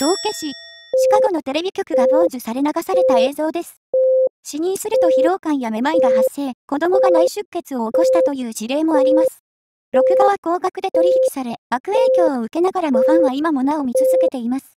道化師、シカゴのテレビ局が傍受され流された映像です。死にすると疲労感やめまいが発生、子供が内出血を起こしたという事例もあります。録画は高額で取引され、悪影響を受けながらもファンは今もなお見続けています。